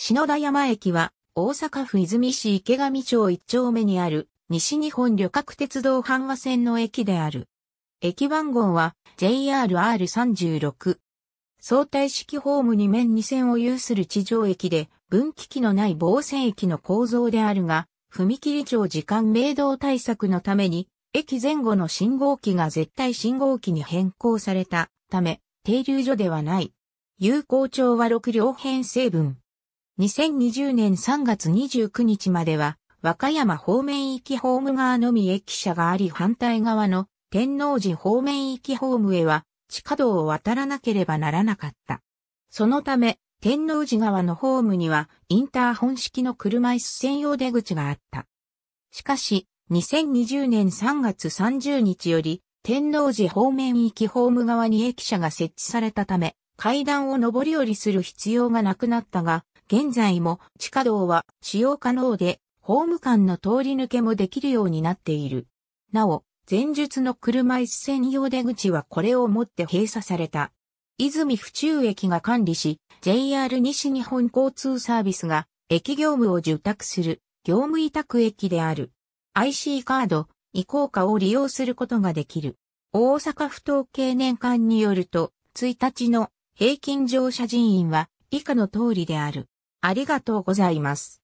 篠田山駅は、大阪府泉市池上町一丁目にある、西日本旅客鉄道阪和線の駅である。駅番号は JRR36。相対式ホーム2面2線を有する地上駅で、分岐器のない防線駅の構造であるが、踏切町時間明動対策のために、駅前後の信号機が絶対信号機に変更されたため、停留所ではない。有効町は6両編成分。2020年3月29日までは、和歌山方面行きホーム側のみ駅舎があり反対側の天王寺方面行きホームへは地下道を渡らなければならなかった。そのため、天王寺側のホームにはインターホン式の車椅子専用出口があった。しかし、2020年3月30日より天王寺方面行きホーム側に駅舎が設置されたため、階段を上り下りする必要がなくなったが、現在も地下道は使用可能で、ホーム間の通り抜けもできるようになっている。なお、前述の車椅子専用出口はこれをもって閉鎖された。泉府中駅が管理し、JR 西日本交通サービスが駅業務を受託する業務委託駅である。IC カード、移行化を利用することができる。大阪府統計年間によると、1日の平均乗車人員は以下の通りである。ありがとうございます。